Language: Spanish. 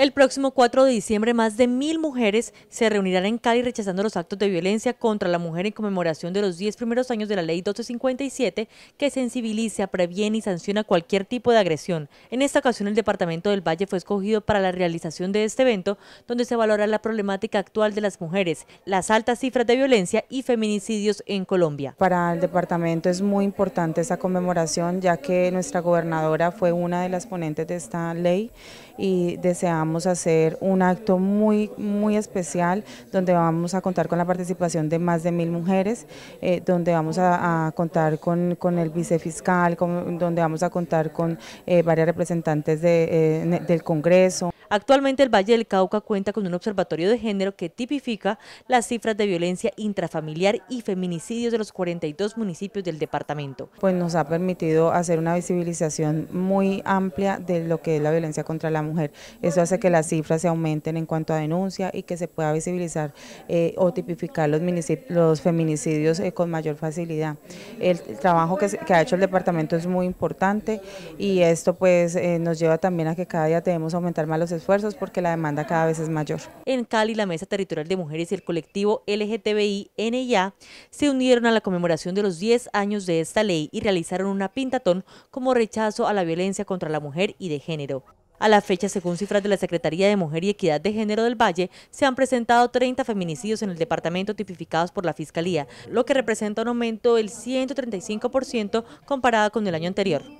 El próximo 4 de diciembre, más de mil mujeres se reunirán en Cali rechazando los actos de violencia contra la mujer en conmemoración de los 10 primeros años de la Ley 1257, que sensibiliza, previene y sanciona cualquier tipo de agresión. En esta ocasión, el Departamento del Valle fue escogido para la realización de este evento, donde se valora la problemática actual de las mujeres, las altas cifras de violencia y feminicidios en Colombia. Para el departamento es muy importante esa conmemoración, ya que nuestra gobernadora fue una de las ponentes de esta ley y deseamos vamos a hacer un acto muy, muy especial donde vamos a contar con la participación de más de mil mujeres, eh, donde vamos a, contar con, con, el vicefiscal, donde vamos a contar con eh, varias representantes de, eh, del Congreso. Actualmente el Valle del Cauca cuenta con un observatorio de género que tipifica las cifras de violencia intrafamiliar y feminicidios de los 42 municipios del departamento. Pues nos ha permitido hacer una visibilización muy amplia de lo que es la violencia contra la mujer. Eso hace que las cifras se aumenten en cuanto a denuncia y que se pueda visibilizar eh, o tipificar los, feminicidios eh, con mayor facilidad. El, trabajo que, ha hecho el departamento es muy importante y esto pues eh, nos lleva también a que cada día debemos aumentar más los esfuerzos porque la demanda cada vez es mayor. En Cali, la Mesa Territorial de Mujeres y el colectivo LGTBI NIA se unieron a la conmemoración de los 10 años de esta ley y realizaron una pintatón como rechazo a la violencia contra la mujer y de género. A la fecha, según cifras de la Secretaría de Mujer y Equidad de Género del Valle, se han presentado 30 feminicidios en el departamento tipificados por la Fiscalía, lo que representa un aumento del 135% comparado con el año anterior.